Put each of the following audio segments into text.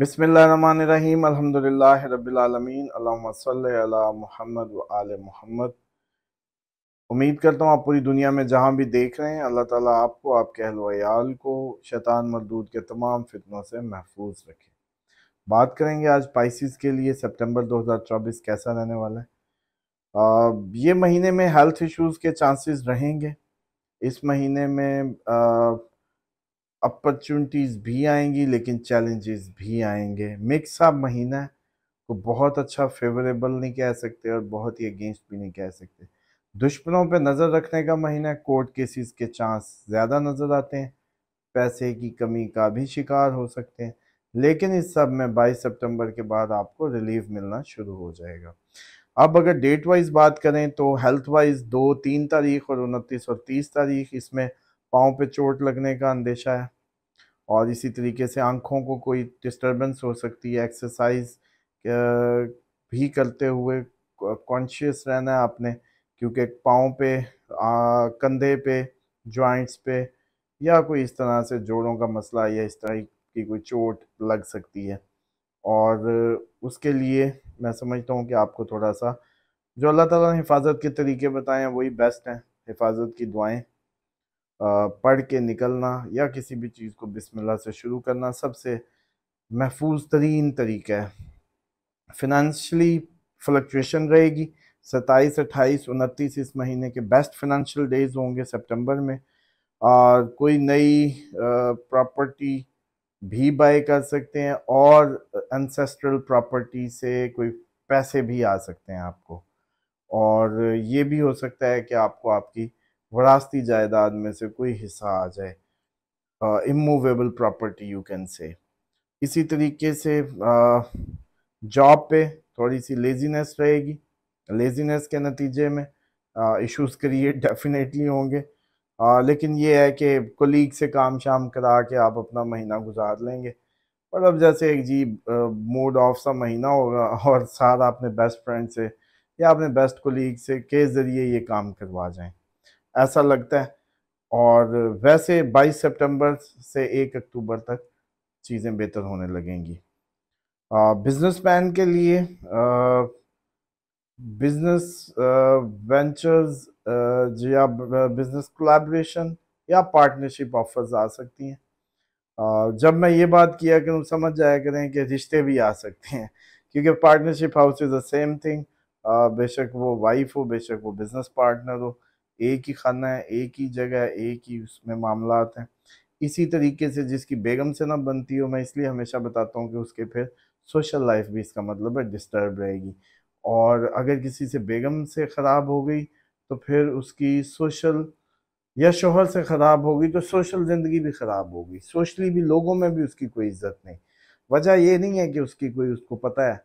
बसमीम अल्हम्दुलिल्लाह रब्बिलालमीन अल्लाह मोहम्मद व आल महमद उम्मीद करता हूँ आप पूरी दुनिया में जहाँ भी देख रहे हैं अल्लाह ताला आपको आपके अहलवयाल को शैतान मरदूद के तमाम फितनों से महफूज रखे बात करेंगे आज पाइसिस के लिए सितंबर 2024 कैसा रहने वाला है आ, ये महीने में हेल्थ इश्यूज के चांसेस रहेंगे इस महीने में आ, अपॉर्चुनिटीज़ भी आएंगी लेकिन चैलेंजेस भी आएंगे मिक्स आप महीना को बहुत अच्छा फेवरेबल नहीं कह सकते और बहुत ही अगेंस्ट भी नहीं कह सकते दुश्मनों पे नज़र रखने का महीना कोर्ट केसेस के चांस ज़्यादा नज़र आते हैं पैसे की कमी का भी शिकार हो सकते हैं लेकिन इस सब में 22 सितंबर के बाद आपको रिलीफ मिलना शुरू हो जाएगा अब अगर डेट वाइज बात करें तो हेल्थ वाइज दो तीन तारीख और उनतीस और तीस तारीख इसमें पाँव पे चोट लगने का अंदेशा है और इसी तरीके से आँखों को कोई डिस्टर्बेंस हो सकती है एक्सरसाइज भी करते हुए कॉन्शियस रहना है आपने क्योंकि पाँव पे कंधे पे जॉइंट्स पे या कोई इस तरह से जोड़ों का मसला या इस तरह की कोई चोट लग सकती है और उसके लिए मैं समझता हूँ कि आपको थोड़ा सा जो अल्लाह ताला ने हिफाजत के तरीके बताए हैं वही बेस्ट हैं हिफाजत की दुआएं पढ़ के निकलना या किसी भी चीज़ को बिस्मिल्लाह से शुरू करना सबसे महफूज तरीन तरीका है फिनंशली फ्लक्चुएशन रहेगी सत्ताईस अट्ठाईस उनतीस इस महीने के बेस्ट फिनंशियल डेज़ होंगे सितंबर में और कोई नई प्रॉपर्टी भी बाय कर सकते हैं और एंसेस्ट्रल प्रॉपर्टी से कोई पैसे भी आ सकते हैं आपको और ये भी हो सकता है कि आपको आपकी वरासती जायदाद में से कोई हिस्सा आ जाए immovable property you can say इसी तरीके से जॉब पे थोड़ी सी लेजीनेस रहेगी लेजीनेस के नतीजे में इश्यूज क्रिएट डेफिनेटली होंगे आ, लेकिन ये है कि कोलीग से काम शाम करा के आप अपना महीना गुजार लेंगे पर अब जैसे एक जी मूड ऑफ सा महीना होगा और साथ आपने बेस्ट फ्रेंड से या अपने बेस्ट कोलीग से के ज़रिए ये काम करवा जाएं ऐसा लगता है और वैसे 22 सितंबर से 1 अक्टूबर तक चीज़ें बेहतर होने लगेंगी बिजनेस मैन के लिए बिजनेस वेंचर्स या बिजनेस कोलाब्रेशन या पार्टनरशिप ऑफर्स आ सकती हैं जब मैं ये बात किया करूँ समझ जाया करें कि रिश्ते भी आ सकते हैं क्योंकि partnership house is the same thing बेशक वो वाइफ हो बेशक वो बिज़नेस पार्टनर हो एक ही खाना है एक ही जगह है एक ही उसमें मामला हैं इसी तरीके से जिसकी बेगम से ना बनती हो मैं इसलिए हमेशा बताता हूँ कि उसके फिर सोशल लाइफ भी इसका मतलब है डिस्टर्ब रहेगी और अगर किसी से बेगम से ख़राब हो गई तो फिर उसकी सोशल या शोहर से ख़राब होगी तो सोशल ज़िंदगी भी ख़राब होगी सोशली भी लोगों में भी उसकी कोई इज्जत नहीं वजह ये नहीं है कि उसकी कोई उसको पता है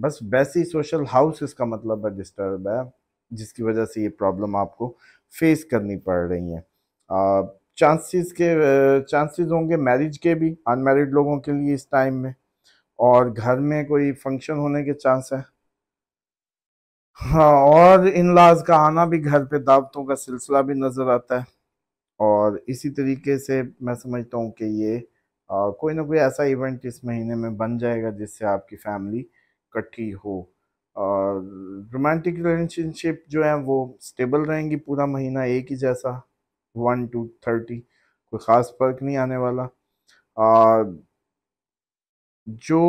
बस वैसी सोशल हाउस इसका मतलब है डिस्टर्ब है जिसकी वजह से ये प्रॉब्लम आपको फेस करनी पड़ रही है चांसेस के चांसेस होंगे मैरिज के भी अनमैरिड लोगों के लिए इस टाइम में और घर में कोई फंक्शन होने के चांस है हाँ और इन लाज का आना भी घर पे दावतों का सिलसिला भी नज़र आता है और इसी तरीके से मैं समझता हूँ कि ये आ, कोई ना कोई ऐसा इवेंट इस महीने में बन जाएगा जिससे आपकी फैमिली इकट्ठी हो रोमांटिक रिलेशनशिप जो है वो स्टेबल रहेंगी पूरा महीना एक ही जैसा वन टू थर्टी कोई ख़ास फर्क नहीं आने वाला और जो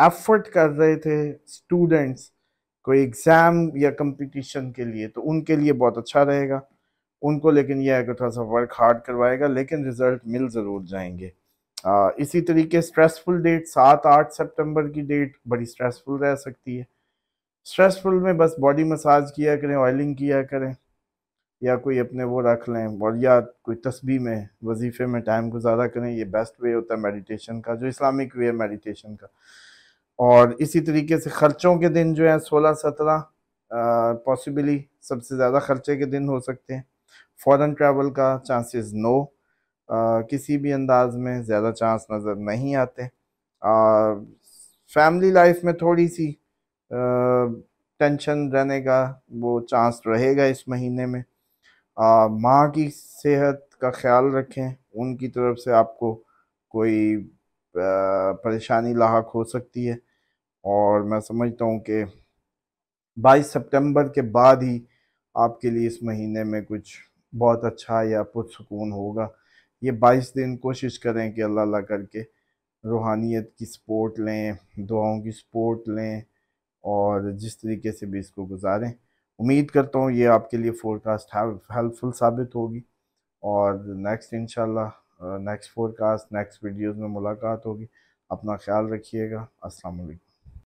एफर्ट कर रहे थे स्टूडेंट्स कोई एग्ज़ाम या कंपटीशन के लिए तो उनके लिए बहुत अच्छा रहेगा उनको लेकिन यह है कि थोड़ा सा वर्क हार्ड करवाएगा लेकिन रिज़ल्ट मिल ज़रूर जाएंगे आ, uh, इसी तरीके स्ट्रेसफुल डेट सात आठ सितंबर की डेट बड़ी स्ट्रेसफुल रह सकती है स्ट्रेसफुल में बस बॉडी मसाज किया करें ऑयलिंग किया करें या कोई अपने वो रख लें और या कोई तस्बी में वजीफे में टाइम गुजारा करें ये बेस्ट वे होता है मेडिटेशन का जो इस्लामिक वे है मेडिटेशन का और इसी तरीके से ख़र्चों के दिन जो है सोलह सत्रह पॉसिबली uh, सबसे ज़्यादा ख़र्चे के दिन हो सकते हैं फ़ॉरन ट्रैवल का चांसेस नो किसी भी अंदाज में ज़्यादा चांस नज़र नहीं आते फैमिली लाइफ में थोड़ी सी टेंशन रहने का वो चांस रहेगा इस महीने में माँ की सेहत का ख्याल रखें उनकी तरफ से आपको कोई परेशानी लाक हो सकती है और मैं समझता हूँ कि 22 सितंबर के बाद ही आपके लिए इस महीने में कुछ बहुत अच्छा या पुरसकून होगा ये बाईस दिन कोशिश करें कि अल्लाह अल्लाह करके रूहानियत की सपोर्ट लें दुआओं की सपोर्ट लें और जिस तरीके से भी इसको गुजारें उम्मीद करता हूँ ये आपके लिए फोरकास्ट हेल्पफुल साबित होगी और next in next forecast next videos में मुलाकात होगी अपना ख्याल रखिएगा अस्सलाम वालेकुम